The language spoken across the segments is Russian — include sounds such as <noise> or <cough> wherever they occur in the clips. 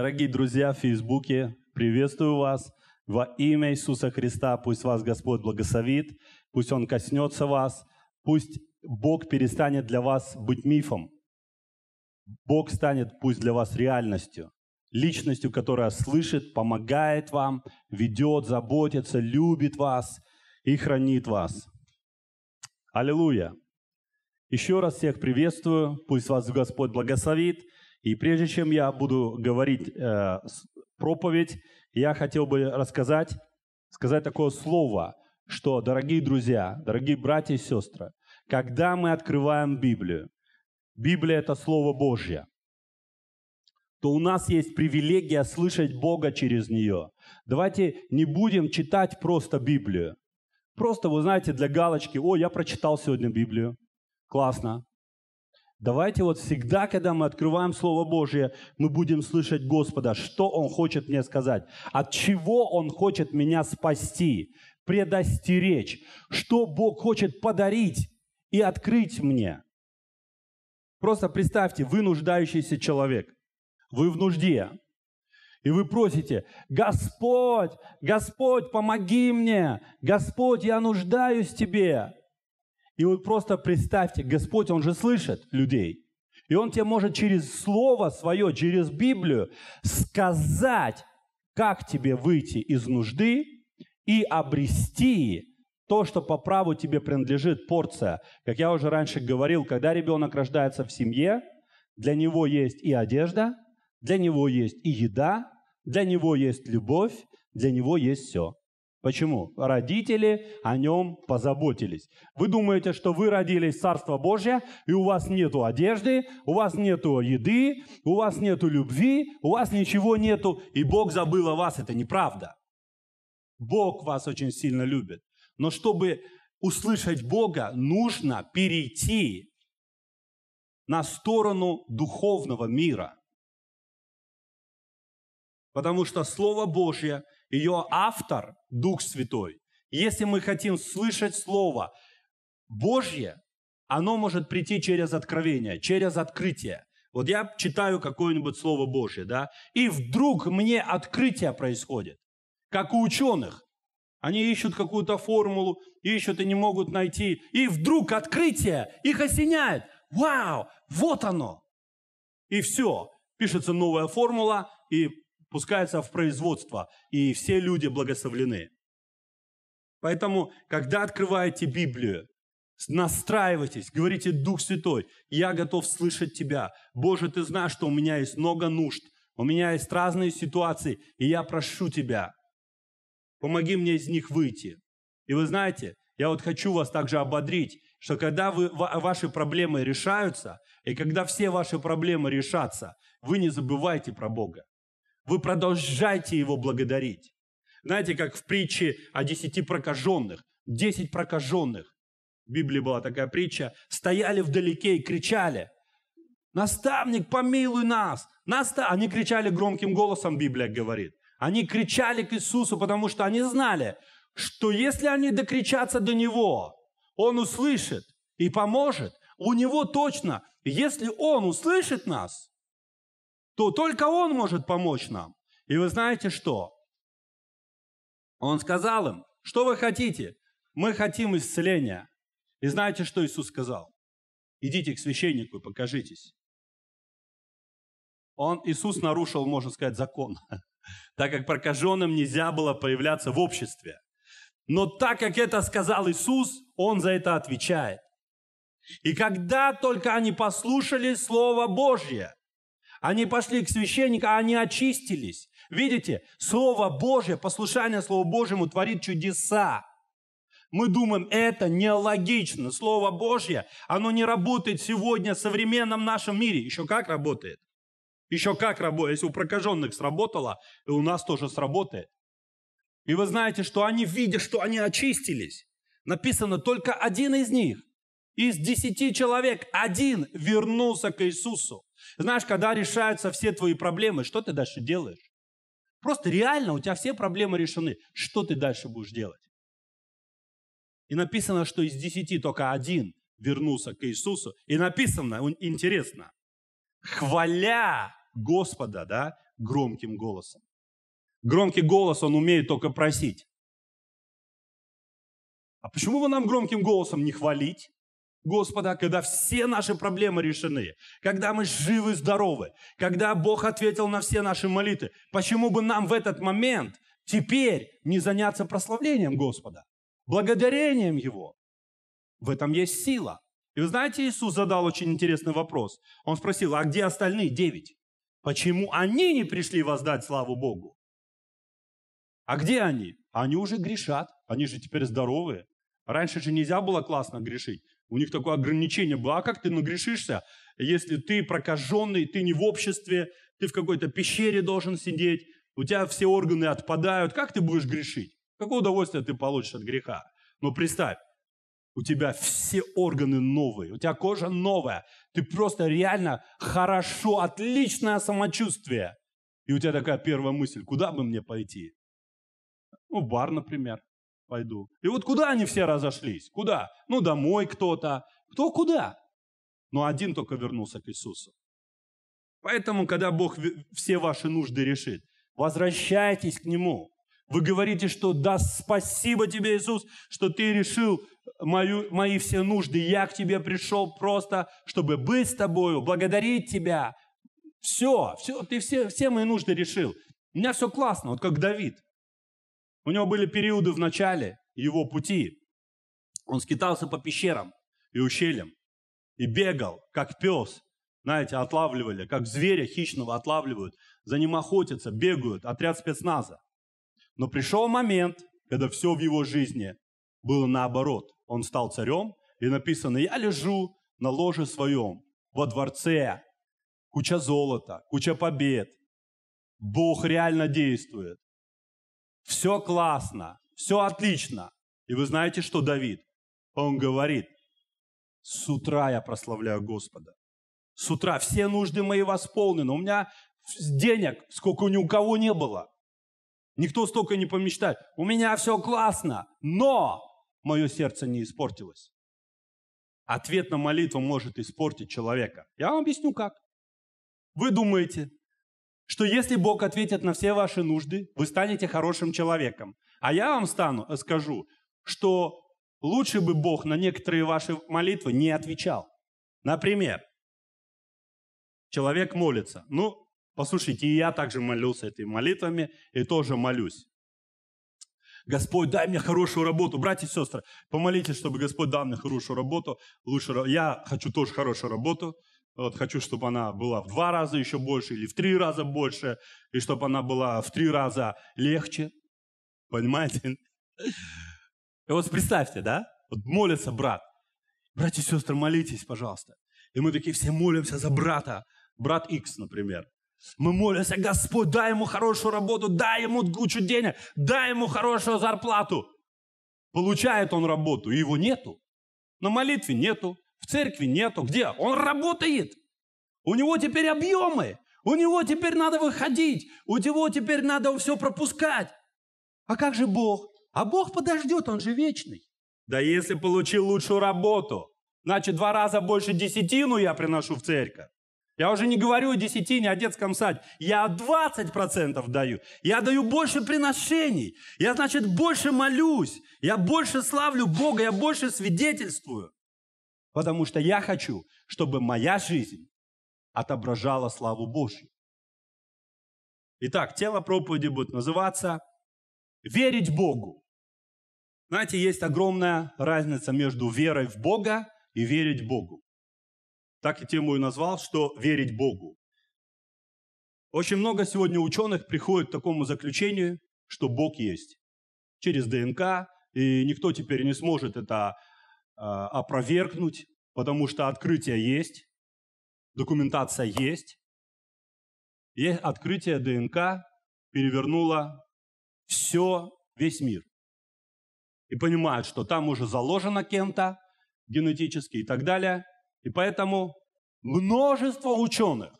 Дорогие друзья в Фейсбуке, приветствую вас. Во имя Иисуса Христа пусть вас Господь благословит, пусть Он коснется вас, пусть Бог перестанет для вас быть мифом. Бог станет пусть для вас реальностью, личностью, которая слышит, помогает вам, ведет, заботится, любит вас и хранит вас. Аллилуйя! Еще раз всех приветствую, пусть вас Господь благословит – и прежде чем я буду говорить э, проповедь, я хотел бы рассказать, сказать такое слово, что, дорогие друзья, дорогие братья и сестры, когда мы открываем Библию, Библия – это Слово Божье, то у нас есть привилегия слышать Бога через нее. Давайте не будем читать просто Библию. Просто, вы знаете, для галочки, о, я прочитал сегодня Библию, классно, Давайте вот всегда, когда мы открываем Слово Божье, мы будем слышать Господа, что Он хочет мне сказать, от чего Он хочет меня спасти, предостеречь, что Бог хочет подарить и открыть мне. Просто представьте, вы нуждающийся человек, вы в нужде, и вы просите, Господь, Господь, помоги мне, Господь, я нуждаюсь Тебе, и вот просто представьте, Господь, Он же слышит людей. И Он тебе может через Слово Свое, через Библию сказать, как тебе выйти из нужды и обрести то, что по праву тебе принадлежит порция. Как я уже раньше говорил, когда ребенок рождается в семье, для него есть и одежда, для него есть и еда, для него есть любовь, для него есть все. Почему? Родители о нем позаботились. Вы думаете, что вы родились в Царство Божье, и у вас нету одежды, у вас нету еды, у вас нету любви, у вас ничего нету, и Бог забыл о вас. Это неправда. Бог вас очень сильно любит. Но чтобы услышать Бога, нужно перейти на сторону духовного мира. Потому что Слово Божье – ее автор – Дух Святой. Если мы хотим слышать Слово Божье, оно может прийти через откровение, через открытие. Вот я читаю какое-нибудь Слово Божье, да, и вдруг мне открытие происходит, как у ученых. Они ищут какую-то формулу, ищут и не могут найти. И вдруг открытие их осеняет. Вау, вот оно. И все, пишется новая формула, и пускается в производство, и все люди благословлены. Поэтому, когда открываете Библию, настраивайтесь, говорите, Дух Святой, я готов слышать Тебя. Боже, Ты знаешь, что у меня есть много нужд, у меня есть разные ситуации, и я прошу Тебя, помоги мне из них выйти. И вы знаете, я вот хочу вас также ободрить, что когда вы, ваши проблемы решаются, и когда все ваши проблемы решатся, вы не забывайте про Бога вы продолжайте его благодарить. Знаете, как в притче о десяти прокаженных. Десять прокаженных. В Библии была такая притча. Стояли вдалеке и кричали. «Наставник, помилуй нас! Наста...» Они кричали громким голосом, Библия говорит. Они кричали к Иисусу, потому что они знали, что если они докричатся до Него, Он услышит и поможет. У Него точно, если Он услышит нас, то только Он может помочь нам. И вы знаете что? Он сказал им, что вы хотите? Мы хотим исцеления. И знаете, что Иисус сказал? Идите к священнику и покажитесь. Он, Иисус нарушил, можно сказать, закон, <laughs> так как прокаженным нельзя было появляться в обществе. Но так как это сказал Иисус, Он за это отвечает. И когда только они послушали Слово Божье, они пошли к священнику, а они очистились. Видите, Слово Божье, послушание Слову Божьему творит чудеса. Мы думаем, это нелогично. Слово Божье, оно не работает сегодня в современном нашем мире. Еще как работает? Еще как работает? Если у прокаженных сработало, и у нас тоже сработает. И вы знаете, что они, видя, что они очистились, написано только один из них, из десяти человек, один вернулся к Иисусу. Знаешь, когда решаются все твои проблемы, что ты дальше делаешь? Просто реально у тебя все проблемы решены. Что ты дальше будешь делать? И написано, что из десяти только один вернулся к Иисусу. И написано, интересно, хваля Господа, да, громким голосом. Громкий голос он умеет только просить. А почему бы нам громким голосом не хвалить? Господа, когда все наши проблемы решены, когда мы живы, здоровы, когда Бог ответил на все наши молитвы, почему бы нам в этот момент теперь не заняться прославлением Господа, благодарением Его? В этом есть сила. И вы знаете, Иисус задал очень интересный вопрос. Он спросил, а где остальные девять? Почему они не пришли воздать славу Богу? А где они? Они уже грешат, они же теперь здоровые. Раньше же нельзя было классно грешить. У них такое ограничение было, а как ты нагрешишься, если ты прокаженный, ты не в обществе, ты в какой-то пещере должен сидеть, у тебя все органы отпадают, как ты будешь грешить? Какое удовольствие ты получишь от греха? Но представь, у тебя все органы новые, у тебя кожа новая, ты просто реально хорошо, отличное самочувствие. И у тебя такая первая мысль, куда бы мне пойти? Ну, в бар, например пойду. И вот куда они все разошлись? Куда? Ну, домой кто-то. Кто куда? Но один только вернулся к Иисусу. Поэтому, когда Бог все ваши нужды решит, возвращайтесь к Нему. Вы говорите, что да, спасибо тебе, Иисус, что ты решил мою, мои все нужды. Я к тебе пришел просто, чтобы быть с тобою, благодарить тебя. Все, все, ты все, все мои нужды решил. У меня все классно, вот как Давид – у него были периоды в начале его пути. Он скитался по пещерам и ущельям и бегал, как пес. Знаете, отлавливали, как зверя хищного отлавливают. За ним охотятся, бегают, отряд спецназа. Но пришел момент, когда все в его жизни было наоборот. Он стал царем, и написано, я лежу на ложе своем, во дворце, куча золота, куча побед. Бог реально действует все классно, все отлично. И вы знаете, что Давид? Он говорит, с утра я прославляю Господа. С утра все нужды мои восполнены. У меня денег, сколько ни у кого не было. Никто столько не помечтает. У меня все классно, но мое сердце не испортилось. Ответ на молитву может испортить человека. Я вам объясню как. Вы думаете, что если Бог ответит на все ваши нужды, вы станете хорошим человеком. А я вам стану, э, скажу, что лучше бы Бог на некоторые ваши молитвы не отвечал. Например, человек молится. Ну, послушайте, и я также молился этими молитвами, и тоже молюсь. Господь, дай мне хорошую работу. Братья и сестры, помолитесь, чтобы Господь дал мне хорошую работу. Лучше, я хочу тоже хорошую работу. Вот хочу, чтобы она была в два раза еще больше или в три раза больше, и чтобы она была в три раза легче. Понимаете? И вот представьте, да? Вот молится брат. Братья и сестры, молитесь, пожалуйста. И мы такие все молимся за брата. Брат X, например. Мы молимся, Господь, дай ему хорошую работу, дай ему кучу денег, дай ему хорошую зарплату. Получает он работу, и его нету. На молитве нету, в церкви нету. Где? Он работает. У него теперь объемы. У него теперь надо выходить. У него теперь надо все пропускать. А как же Бог? А Бог подождет, Он же вечный. Да если получил лучшую работу, значит, два раза больше десятину я приношу в церковь. Я уже не говорю о десятине, о детском саде. Я 20% даю. Я даю больше приношений. Я, значит, больше молюсь. Я больше славлю Бога. Я больше свидетельствую. Потому что я хочу, чтобы моя жизнь отображала славу Божью. Итак, тело проповеди будет называться «Верить Богу». Знаете, есть огромная разница между верой в Бога и верить Богу. Так и тему и назвал, что верить Богу. Очень много сегодня ученых приходит к такому заключению, что Бог есть. Через ДНК, и никто теперь не сможет это а, опровергнуть, потому что открытие есть, документация есть. И открытие ДНК перевернуло все, весь мир. И понимают, что там уже заложено кем-то генетически и так далее. И поэтому множество ученых,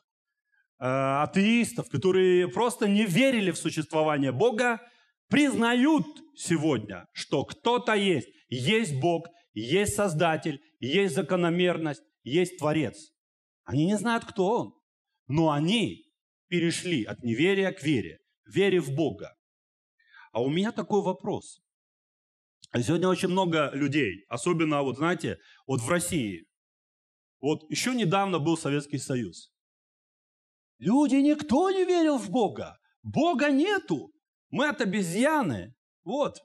а, атеистов, которые просто не верили в существование Бога, признают сегодня, что кто-то есть. Есть Бог, есть Создатель, есть закономерность, есть Творец. Они не знают, кто Он. Но они перешли от неверия к вере, вере в Бога. А у меня такой вопрос. Сегодня очень много людей, особенно, вот знаете, вот в России. Вот еще недавно был Советский Союз. Люди, никто не верил в Бога. Бога нету. Мы от обезьяны. Вот.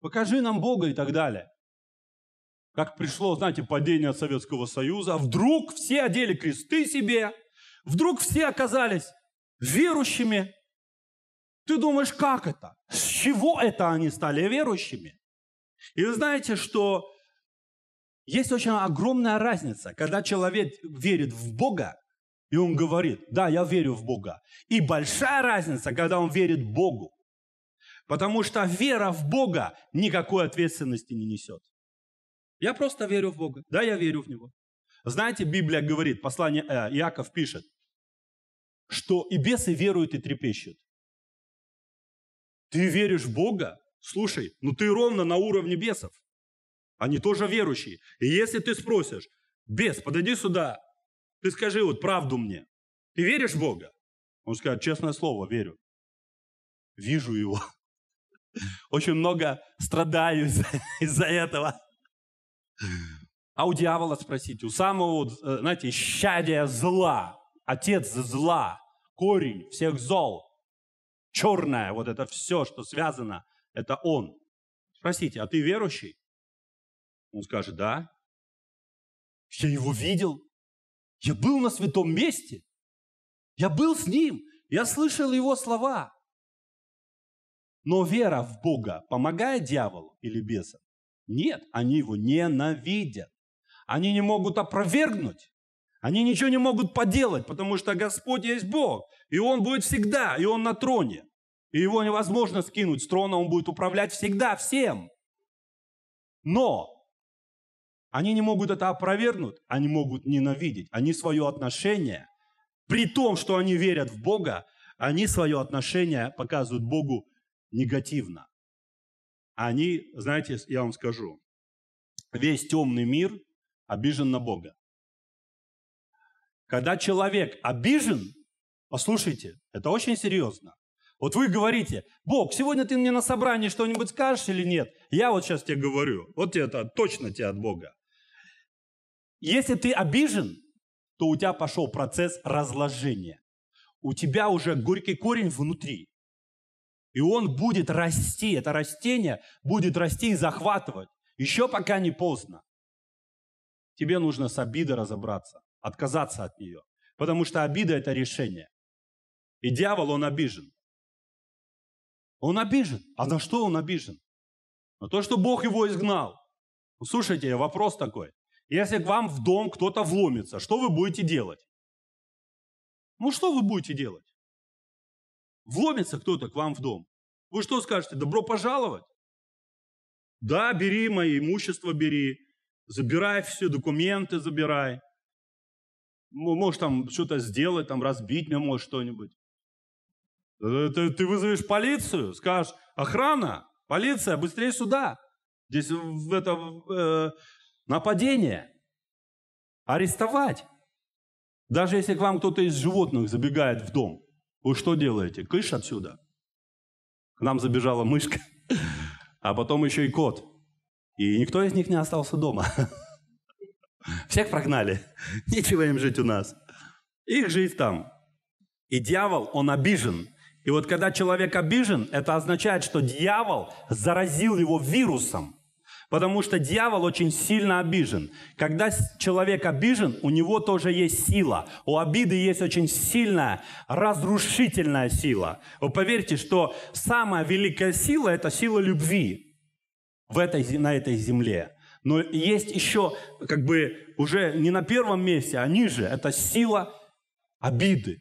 Покажи нам Бога и так далее как пришло, знаете, падение Советского Союза, вдруг все одели кресты себе, вдруг все оказались верующими. Ты думаешь, как это? С чего это они стали верующими? И вы знаете, что есть очень огромная разница, когда человек верит в Бога, и он говорит, да, я верю в Бога. И большая разница, когда он верит Богу. Потому что вера в Бога никакой ответственности не несет. Я просто верю в Бога. Да, я верю в Него. Знаете, Библия говорит, послание э, Иаков пишет, что и бесы веруют и трепещут. Ты веришь в Бога? Слушай, ну ты ровно на уровне бесов. Они тоже верующие. И если ты спросишь, бес, подойди сюда, ты скажи вот правду мне. Ты веришь в Бога? Он скажет, честное слово, верю. Вижу его. <laughs> Очень много страдаю из-за этого. А у дьявола спросите, у самого, э, знаете, исчадия зла, отец зла, корень всех зол, черное, вот это все, что связано, это он. Спросите, а ты верующий? Он скажет, да. Я его видел. Я был на святом месте. Я был с ним. Я слышал его слова. Но вера в Бога помогает дьяволу или бесам? Нет, они его ненавидят. Они не могут опровергнуть. Они ничего не могут поделать, потому что Господь есть Бог. И Он будет всегда, и Он на троне. И его невозможно скинуть с трона, он будет управлять всегда всем. Но они не могут это опровергнуть, они могут ненавидеть. Они свое отношение, при том, что они верят в Бога, они свое отношение показывают Богу негативно они, знаете, я вам скажу, весь темный мир обижен на Бога. Когда человек обижен, послушайте, это очень серьезно. Вот вы говорите, Бог, сегодня ты мне на собрании что-нибудь скажешь или нет? Я вот сейчас тебе говорю, вот это точно тебе от Бога. Если ты обижен, то у тебя пошел процесс разложения. У тебя уже горький корень внутри. И он будет расти, это растение будет расти и захватывать. Еще пока не поздно. Тебе нужно с обидой разобраться, отказаться от нее. Потому что обида – это решение. И дьявол, он обижен. Он обижен. А на что он обижен? На то, что Бог его изгнал. Ну, слушайте, вопрос такой. Если к вам в дом кто-то вломится, что вы будете делать? Ну, что вы будете делать? вломится кто-то к вам в дом, вы что скажете? Добро пожаловать. Да, бери мои имущество, бери. Забирай все документы, забирай. Можешь там что-то сделать, там разбить меня может что-нибудь. Э, ты, ты вызовешь полицию, скажешь, охрана, полиция, быстрее сюда. Здесь это э, нападение. Арестовать. Даже если к вам кто-то из животных забегает в дом – вы что делаете? Кыш отсюда. К нам забежала мышка, <laughs> а потом еще и кот. И никто из них не остался дома. <laughs> Всех прогнали. <laughs> Нечего им жить у нас. Их жизнь там. И дьявол, он обижен. И вот когда человек обижен, это означает, что дьявол заразил его вирусом. Потому что дьявол очень сильно обижен. Когда человек обижен, у него тоже есть сила. У обиды есть очень сильная разрушительная сила. Вы поверьте, что самая великая сила – это сила любви в этой, на этой земле. Но есть еще, как бы, уже не на первом месте, а ниже – это сила обиды.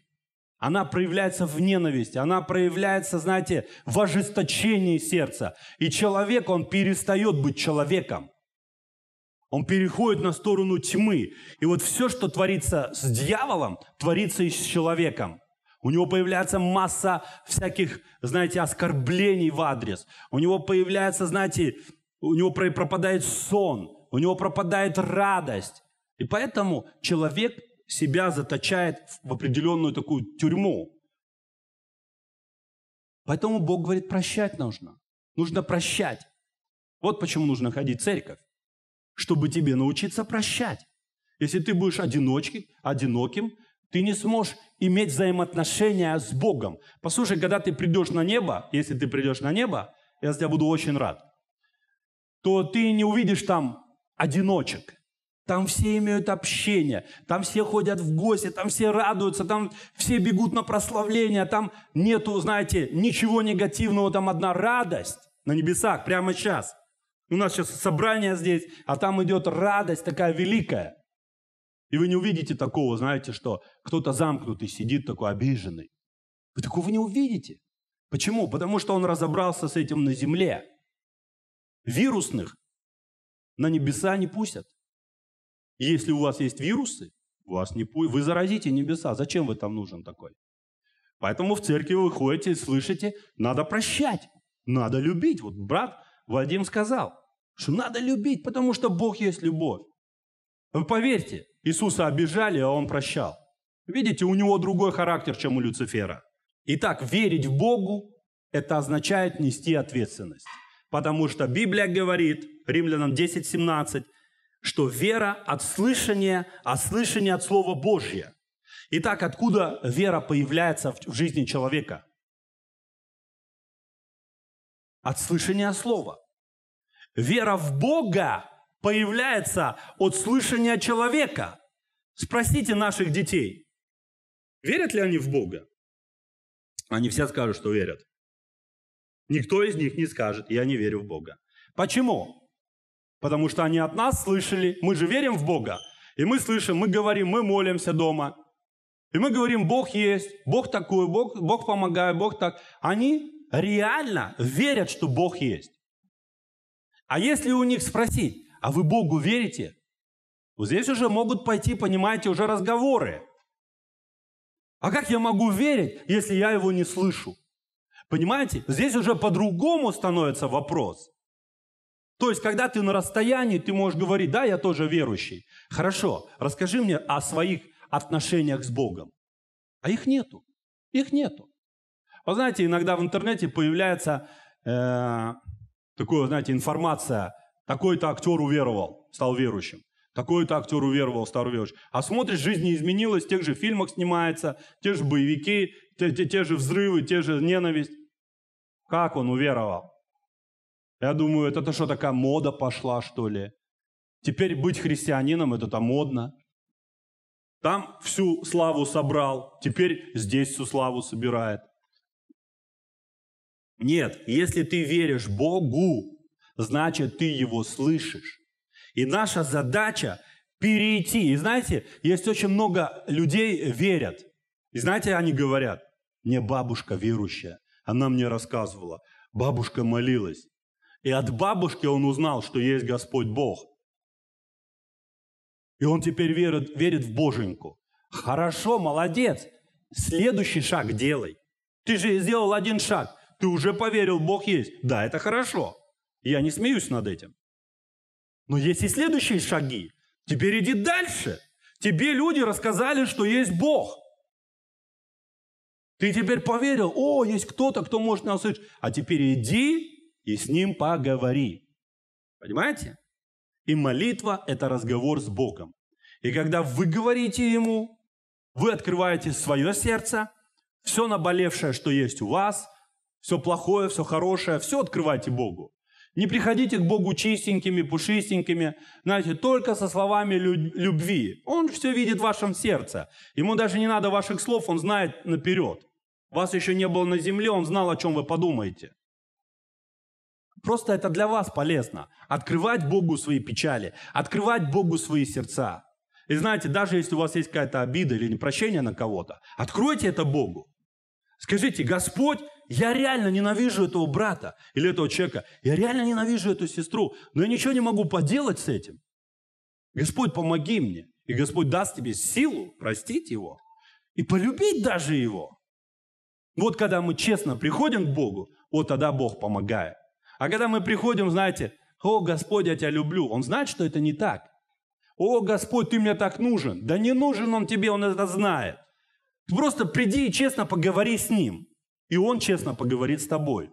Она проявляется в ненависти, она проявляется, знаете, в ожесточении сердца. И человек, он перестает быть человеком. Он переходит на сторону тьмы. И вот все, что творится с дьяволом, творится и с человеком. У него появляется масса всяких, знаете, оскорблений в адрес. У него появляется, знаете, у него пропадает сон, у него пропадает радость. И поэтому человек себя заточает в определенную такую тюрьму. Поэтому Бог говорит, прощать нужно. Нужно прощать. Вот почему нужно ходить в церковь, чтобы тебе научиться прощать. Если ты будешь одиночки, одиноким, ты не сможешь иметь взаимоотношения с Богом. Послушай, когда ты придешь на небо, если ты придешь на небо, я тебя буду очень рад, то ты не увидишь там одиночек. Там все имеют общение, там все ходят в гости, там все радуются, там все бегут на прославление, там нету, знаете, ничего негативного, там одна радость на небесах прямо сейчас. У нас сейчас собрание здесь, а там идет радость такая великая. И вы не увидите такого, знаете, что кто-то замкнутый сидит такой обиженный. Вы такого не увидите. Почему? Потому что он разобрался с этим на земле. Вирусных на небеса не пустят если у вас есть вирусы, у вас не пу... вы заразите небеса. Зачем вы там нужен такой? Поэтому в церкви вы ходите, слышите, надо прощать, надо любить. Вот брат Вадим сказал, что надо любить, потому что Бог есть любовь. Вы поверьте, Иисуса обижали, а Он прощал. Видите, у него другой характер, чем у Люцифера. Итак, верить в Богу – это означает нести ответственность. Потому что Библия говорит, Римлянам 10, 17, что вера от слышания, а слышание от Слова Божьего. Итак, откуда вера появляется в жизни человека? От слышания Слова. Вера в Бога появляется от слышания человека. Спросите наших детей, верят ли они в Бога? Они все скажут, что верят. Никто из них не скажет, я не верю в Бога. Почему? Потому что они от нас слышали, мы же верим в Бога. И мы слышим, мы говорим, мы молимся дома. И мы говорим, Бог есть, Бог такой, Бог, Бог помогает, Бог так. Они реально верят, что Бог есть. А если у них спросить, а вы Богу верите? Вот здесь уже могут пойти, понимаете, уже разговоры. А как я могу верить, если я его не слышу? Понимаете, здесь уже по-другому становится вопрос. То есть, когда ты на расстоянии, ты можешь говорить, да, я тоже верующий. Хорошо, расскажи мне о своих отношениях с Богом. А их нету. Их нету. Вы знаете, иногда в интернете появляется э, такое, знаете, информация, такой-то актер уверовал, стал верующим. Такой-то актер уверовал, стал верующим. А смотришь, жизнь не изменилась, в тех же фильмах снимается, те же боевики, те, те, те же взрывы, те же ненависть. Как он уверовал? Я думаю, это то, что такая мода пошла, что ли. Теперь быть христианином – это-то модно. Там всю славу собрал, теперь здесь всю славу собирает. Нет, если ты веришь Богу, значит, ты Его слышишь. И наша задача – перейти. И знаете, есть очень много людей верят. И знаете, они говорят, мне бабушка верующая, она мне рассказывала, бабушка молилась. И от бабушки он узнал, что есть Господь Бог. И он теперь верит, верит в Боженьку. Хорошо, молодец. Следующий шаг делай. Ты же сделал один шаг. Ты уже поверил, Бог есть. Да, это хорошо. Я не смеюсь над этим. Но есть и следующие шаги. Теперь иди дальше. Тебе люди рассказали, что есть Бог. Ты теперь поверил, о, есть кто-то, кто может нас слышать. А теперь иди и с ним поговори. Понимаете? И молитва – это разговор с Богом. И когда вы говорите Ему, вы открываете свое сердце, все наболевшее, что есть у вас, все плохое, все хорошее, все открывайте Богу. Не приходите к Богу чистенькими, пушистенькими, знаете, только со словами любви. Он все видит в вашем сердце. Ему даже не надо ваших слов, он знает наперед. Вас еще не было на земле, он знал, о чем вы подумаете. Просто это для вас полезно. Открывать Богу свои печали, открывать Богу свои сердца. И знаете, даже если у вас есть какая-то обида или непрощение на кого-то, откройте это Богу. Скажите, Господь, я реально ненавижу этого брата или этого человека, я реально ненавижу эту сестру, но я ничего не могу поделать с этим. Господь, помоги мне. И Господь даст тебе силу простить его и полюбить даже его. Вот когда мы честно приходим к Богу, вот тогда Бог помогает. А когда мы приходим, знаете, «О, Господь, я тебя люблю», он знает, что это не так. «О, Господь, ты мне так нужен». Да не нужен он тебе, он это знает. Просто приди и честно поговори с ним. И он честно поговорит с тобой.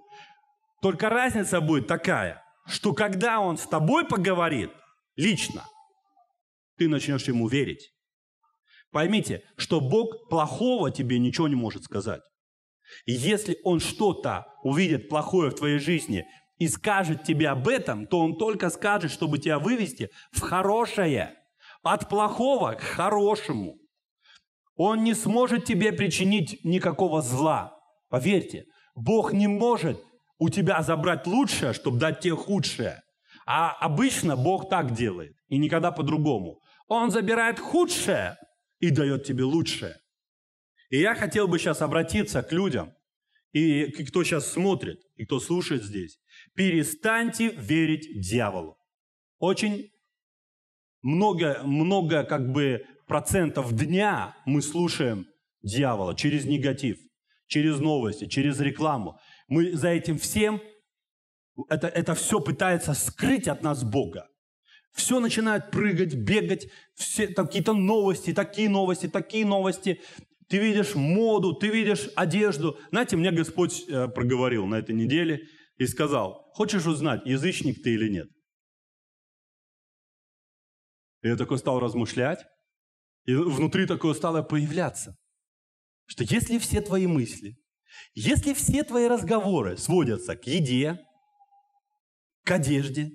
Только разница будет такая, что когда он с тобой поговорит лично, ты начнешь ему верить. Поймите, что Бог плохого тебе ничего не может сказать. И если он что-то увидит плохое в твоей жизни, и скажет тебе об этом, то он только скажет, чтобы тебя вывести в хорошее, от плохого к хорошему. Он не сможет тебе причинить никакого зла. Поверьте, Бог не может у тебя забрать лучшее, чтобы дать тебе худшее. А обычно Бог так делает, и никогда по-другому. Он забирает худшее и дает тебе лучшее. И я хотел бы сейчас обратиться к людям, и кто сейчас смотрит, и кто слушает здесь, перестаньте верить дьяволу. Очень много, много как бы процентов дня мы слушаем дьявола через негатив, через новости, через рекламу. Мы за этим всем, это, это все пытается скрыть от нас Бога. Все начинает прыгать, бегать, все какие-то новости, такие новости, такие новости. Ты видишь моду, ты видишь одежду. Знаете, мне Господь э, проговорил на этой неделе – и сказал, хочешь узнать, язычник ты или нет? И я такой стал размышлять, и внутри такое стало появляться, что если все твои мысли, если все твои разговоры сводятся к еде, к одежде,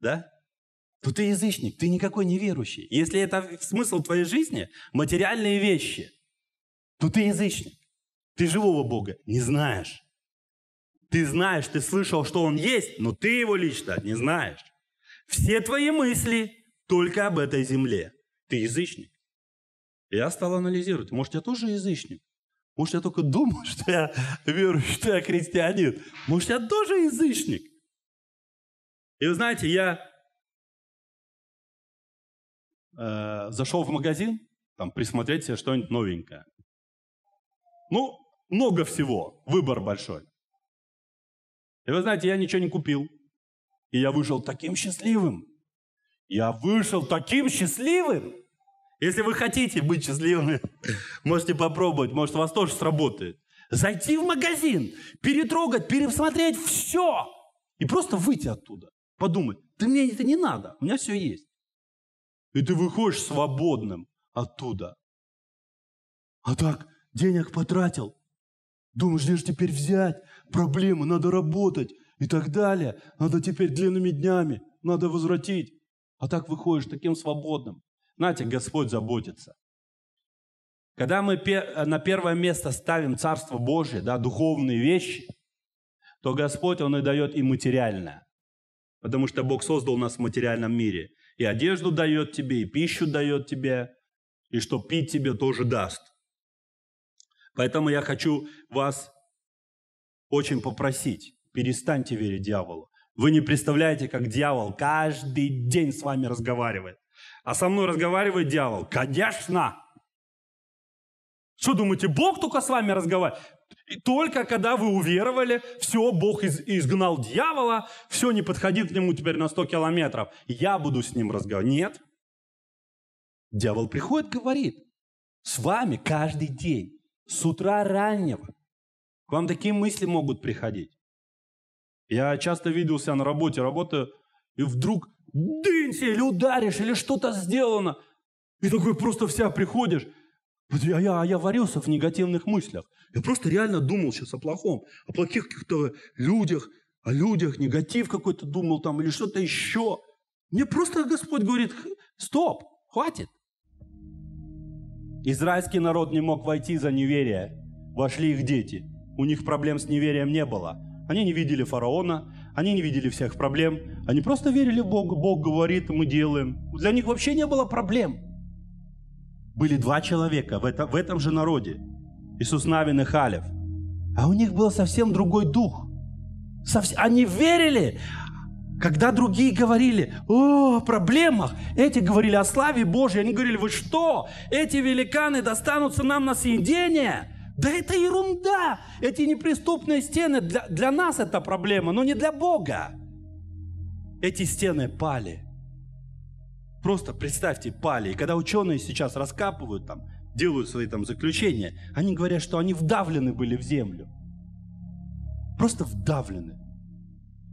да, то ты язычник, ты никакой не верующий. Если это смысл твоей жизни, материальные вещи, то ты язычник. Ты живого Бога не знаешь. Ты знаешь, ты слышал, что он есть, но ты его лично не знаешь. Все твои мысли только об этой земле. Ты язычник. Я стал анализировать. Может, я тоже язычник? Может, я только думаю, <laughs> что я верующий, что я крестьянин? Может, я тоже язычник? И вы знаете, я э, зашел в магазин, там, присмотреть себе что-нибудь новенькое. Ну, много всего, выбор большой. И вы знаете, я ничего не купил. И я вышел таким счастливым. Я вышел таким счастливым. Если вы хотите быть счастливыми, <laughs> можете попробовать, может, у вас тоже сработает. Зайти в магазин, перетрогать, пересмотреть все. И просто выйти оттуда. Подумать, ты мне это не надо, у меня все есть. И ты выходишь свободным оттуда. А так, денег потратил. Думаешь, где же теперь взять? проблемы, надо работать и так далее. Надо теперь длинными днями, надо возвратить. А так выходишь таким свободным. Знаете, Господь заботится. Когда мы на первое место ставим Царство Божие, да, духовные вещи, то Господь, Он и дает и материальное. Потому что Бог создал нас в материальном мире. И одежду дает тебе, и пищу дает тебе, и что пить тебе тоже даст. Поэтому я хочу вас очень попросить, перестаньте верить дьяволу. Вы не представляете, как дьявол каждый день с вами разговаривает. А со мной разговаривает дьявол. Конечно! Что думаете, Бог только с вами разговаривает? И только когда вы уверовали, все, Бог из, изгнал дьявола, все, не подходи к нему теперь на 100 километров, я буду с ним разговаривать. Нет. Дьявол приходит, говорит, с вами каждый день, с утра раннего – к вам такие мысли могут приходить. Я часто видел себя на работе, работаю, и вдруг дынь или ударишь, или что-то сделано. И такой просто вся приходишь. А я, а я варился в негативных мыслях. Я просто реально думал сейчас о плохом, о плохих каких-то людях, о людях, негатив какой-то думал там или что-то еще. Мне просто Господь говорит, стоп, хватит. Израильский народ не мог войти за неверие. Вошли их дети – у них проблем с неверием не было. Они не видели фараона, они не видели всех проблем. Они просто верили в Бога. Бог говорит, мы делаем. Для них вообще не было проблем. Были два человека в, это, в этом же народе. Иисус Навин и Халев. А у них был совсем другой дух. Совсем, они верили, когда другие говорили о проблемах, эти говорили о славе Божьей, они говорили, вы что, эти великаны достанутся нам на съедение – да это ерунда! Эти неприступные стены, для, для нас это проблема, но не для Бога. Эти стены пали. Просто представьте, пали. И когда ученые сейчас раскапывают там, делают свои там заключения, они говорят, что они вдавлены были в землю. Просто вдавлены.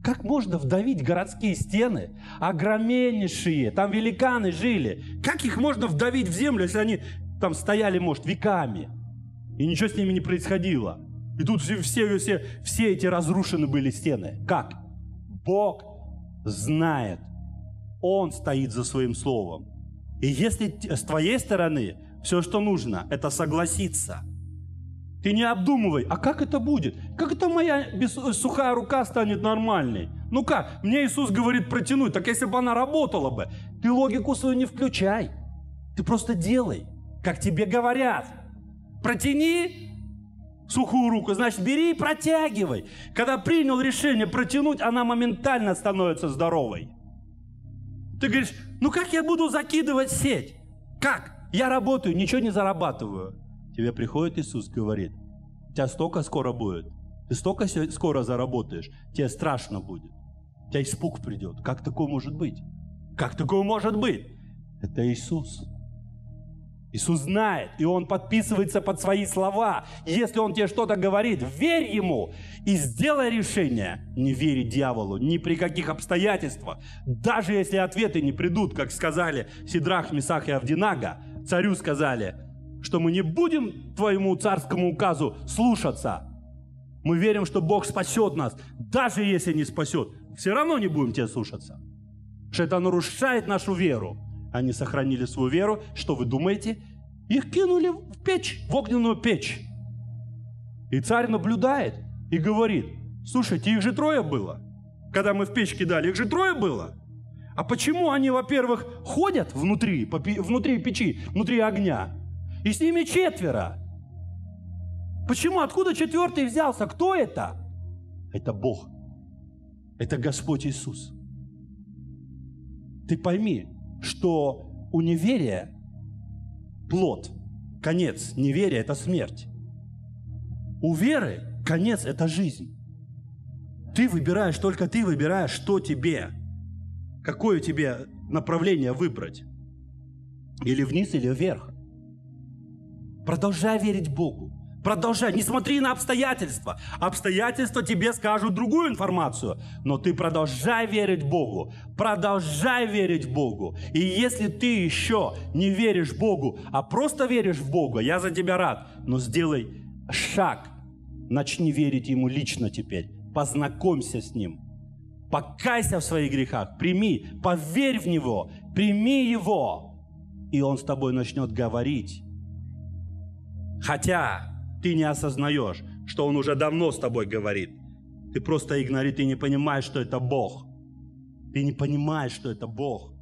Как можно вдавить городские стены, огроменнейшие, там великаны жили? Как их можно вдавить в землю, если они там стояли, может, веками? и ничего с ними не происходило. И тут все, все, все, все эти разрушены были стены. Как? Бог знает. Он стоит за своим словом. И если с твоей стороны все, что нужно, это согласиться. Ты не обдумывай, а как это будет? Как это моя без... сухая рука станет нормальной? Ну как? Мне Иисус говорит протянуть, так если бы она работала бы. Ты логику свою не включай. Ты просто делай, как тебе говорят протяни сухую руку, значит, бери и протягивай. Когда принял решение протянуть, она моментально становится здоровой. Ты говоришь, ну как я буду закидывать сеть? Как? Я работаю, ничего не зарабатываю. Тебе приходит Иисус, говорит, у тебя столько скоро будет, ты столько скоро заработаешь, тебе страшно будет, у тебя испуг придет. Как такое может быть? Как такое может быть? Это Иисус. Иисус знает, и Он подписывается под свои слова. Если Он тебе что-то говорит, верь Ему и сделай решение. Не вери дьяволу ни при каких обстоятельствах. Даже если ответы не придут, как сказали Сидрах, Месах и Авдинага, царю сказали, что мы не будем твоему царскому указу слушаться. Мы верим, что Бог спасет нас. Даже если не спасет, все равно не будем тебя слушаться. Что это нарушает нашу веру. Они сохранили свою веру. Что вы думаете? Их кинули в печь, в огненную печь. И царь наблюдает и говорит, слушайте, их же трое было. Когда мы в печь кидали, их же трое было. А почему они, во-первых, ходят внутри, внутри печи, внутри огня, и с ними четверо? Почему? Откуда четвертый взялся? Кто это? Это Бог. Это Господь Иисус. Ты пойми, что у неверия плод, конец неверия – это смерть. У веры конец – это жизнь. Ты выбираешь, только ты выбираешь, что тебе, какое тебе направление выбрать. Или вниз, или вверх. Продолжай верить Богу. Продолжай, не смотри на обстоятельства. Обстоятельства тебе скажут другую информацию, но ты продолжай верить Богу, продолжай верить Богу. И если ты еще не веришь Богу, а просто веришь в Бога, я за тебя рад, но сделай шаг, начни верить Ему лично теперь, познакомься с Ним, покайся в своих грехах, прими, поверь в Него, прими Его, и Он с тобой начнет говорить. Хотя ты не осознаешь, что Он уже давно с тобой говорит. Ты просто игнорит, ты не понимаешь, что это Бог. Ты не понимаешь, что это Бог.